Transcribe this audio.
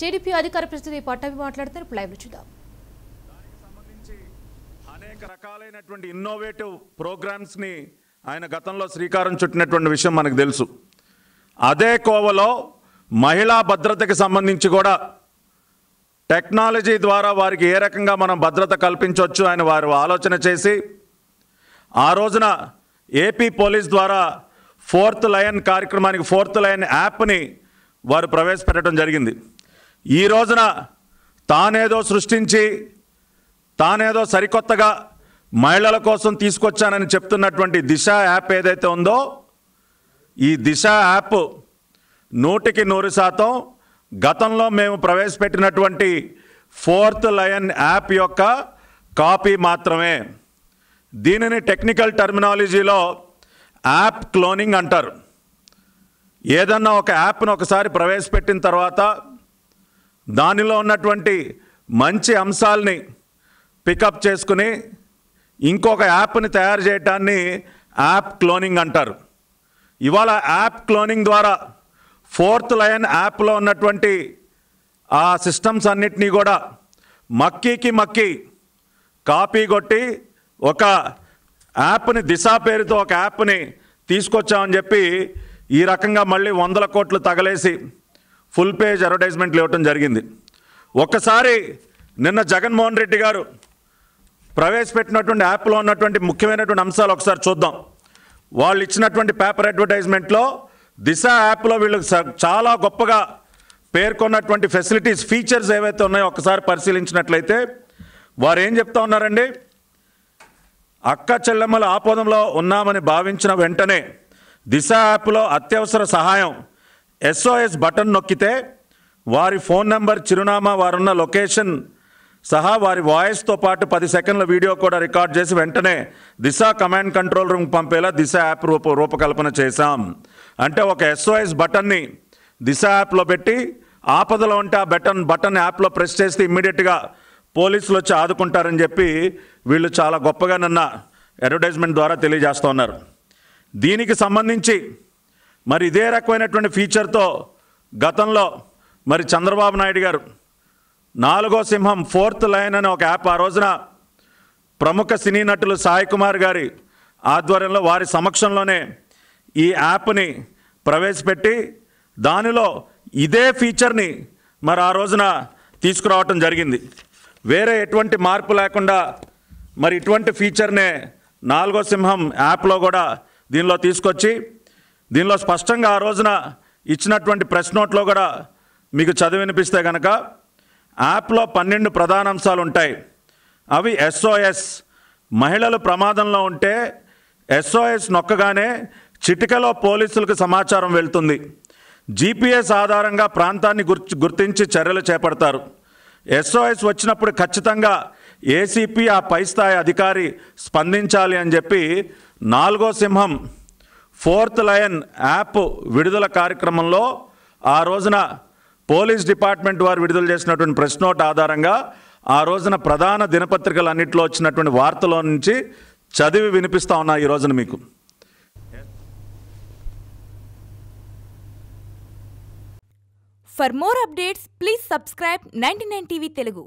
TDP అధికార ప్రతినిధి పట్టవి మాట్లాడుతున్నారు లైవ్ చూద్దాం అనేక రకాలైనటువంటి ఇన్నోవేటివ్ ప్రోగ్రామ్స్ని ఆయన గతంలో శ్రీకారం చుట్టినటువంటి విషయం మనకు తెలుసు అదే కోవలో మహిళా భద్రతకి సంబంధించి కూడా టెక్నాలజీ ద్వారా వారికి ఏ రకంగా మనం భద్రత కల్పించవచ్చు అని వారు ఆలోచన చేసి ఆ రోజున ఏపీ పోలీస్ ద్వారా ఫోర్త్ లయన్ కార్యక్రమానికి ఫోర్త్ లయన్ యాప్ని వారు ప్రవేశపెట్టడం జరిగింది ఈ రోజున తానేదో సృష్టించి తానేదో సరికొత్తగా మహిళల కోసం తీసుకొచ్చానని చెప్తున్నటువంటి దిశ యాప్ ఏదైతే ఉందో ఈ దిశ యాప్ నూటికి నూరు శాతం గతంలో మేము ప్రవేశపెట్టినటువంటి ఫోర్త్ లయన్ యాప్ యొక్క కాపీ మాత్రమే దీనిని టెక్నికల్ టర్మినాలజీలో యాప్ క్లోనింగ్ అంటారు ఏదన్నా ఒక యాప్ను ఒకసారి ప్రవేశపెట్టిన తర్వాత దానిలో ఉన్నటువంటి మంచి అంశాలని పికప్ చేసుకుని ఇంకొక యాప్ని తయారు చేయటాన్ని యాప్ క్లోనింగ్ అంటారు ఇవాళ యాప్ క్లోనింగ్ ద్వారా ఫోర్త్ లయన్ యాప్లో ఉన్నటువంటి ఆ సిస్టమ్స్ అన్నిటినీ కూడా మక్కీకి మక్కి కాపీ కొట్టి ఒక యాప్ని దిశ పేరుతో ఒక యాప్ని తీసుకొచ్చామని చెప్పి ఈ రకంగా మళ్ళీ వందల కోట్లు తగలేసి ఫుల్ పేజ్ అడ్వర్టైజ్మెంట్లు ఇవ్వటం జరిగింది ఒక్కసారి నిన్న జగన్మోహన్ రెడ్డి గారు ప్రవేశపెట్టినటువంటి యాప్లో ఉన్నటువంటి ముఖ్యమైనటువంటి అంశాలు ఒకసారి చూద్దాం వాళ్ళు ఇచ్చినటువంటి పేపర్ అడ్వర్టైజ్మెంట్లో దిశ యాప్లో వీళ్ళు చాలా గొప్పగా పేర్కొన్నటువంటి ఫెసిలిటీస్ ఫీచర్స్ ఏవైతే ఉన్నాయో ఒకసారి పరిశీలించినట్లయితే వారు ఏం చెప్తా ఉన్నారండి అక్క చెల్లెమ్మల ఆపదంలో ఉన్నామని భావించిన వెంటనే దిశ యాప్లో అత్యవసర సహాయం ఎస్ఓఎస్ బటన్ నొక్కితే వారి ఫోన్ నెంబర్ చిరునామా వారున్న లొకేషన్ సహా వారి వాయిస్తో పాటు పది సెకండ్ల వీడియో కూడా రికార్డ్ చేసి వెంటనే దిశ కమాండ్ కంట్రోల్ రూమ్ పంపేలా దిశ యాప్ రూప రూపకల్పన చేశాం అంటే ఒక ఎస్ఓఎస్ బటన్ని దిశ యాప్లో పెట్టి ఆపదలో ఉంటే ఆ బటన్ బటన్ యాప్లో ప్రెస్ చేస్తే ఇమ్మీడియట్గా పోలీసులు వచ్చి ఆదుకుంటారని చెప్పి వీళ్ళు చాలా గొప్పగా నన్న అడ్వర్టైజ్మెంట్ ద్వారా తెలియజేస్తున్నారు దీనికి సంబంధించి మరి ఇదే రకమైనటువంటి ఫీచర్తో గతంలో మరి చంద్రబాబు నాయుడు గారు నాలుగో సింహం ఫోర్త్ లైన్ అనే ఒక యాప్ ఆ రోజున ప్రముఖ సినీ నటులు సాయి కుమార్ గారి ఆధ్వర్యంలో వారి సమక్షంలోనే ఈ యాప్ని ప్రవేశపెట్టి దానిలో ఇదే ఫీచర్ని మరి ఆ రోజున తీసుకురావటం జరిగింది వేరే ఎటువంటి మార్పు లేకుండా మరి ఇటువంటి ఫీచర్నే నాలుగో సింహం యాప్లో కూడా దీనిలో తీసుకొచ్చి దీనిలో స్పష్టంగా ఆ రోజున ఇచ్చినటువంటి ప్రెస్ నోట్లో కూడా మీకు చదివినిపిస్తే కనుక యాప్లో పన్నెండు ప్రధాన అంశాలు ఉంటాయి అవి ఎస్ఓఎస్ మహిళలు ప్రమాదంలో ఉంటే ఎస్ఓఎస్ నొక్కగానే చిటికలో పోలీసులకు సమాచారం వెళ్తుంది జీపీఎస్ ఆధారంగా ప్రాంతాన్ని గుర్తించి చర్యలు చేపడతారు ఎస్ఓఎస్ వచ్చినప్పుడు ఖచ్చితంగా ఏసీపీ ఆ పై స్థాయి అధికారి స్పందించాలి అని చెప్పి నాలుగో సింహం ఫోర్త్ లయన్ యాప్ విడుదల కార్యక్రమంలో ఆ రోజున పోలీస్ డిపార్ట్మెంట్ వారు విడుదల చేసినటువంటి ప్రెస్ నోట్ ఆధారంగా ఆ రోజున ప్రధాన దినపత్రికలన్నింటిలో వచ్చినటువంటి వార్తలో నుంచి చదివి వినిపిస్తా ఉన్నా ఈ రోజున మీకు for more updates please subscribe ninety nine TV Telugu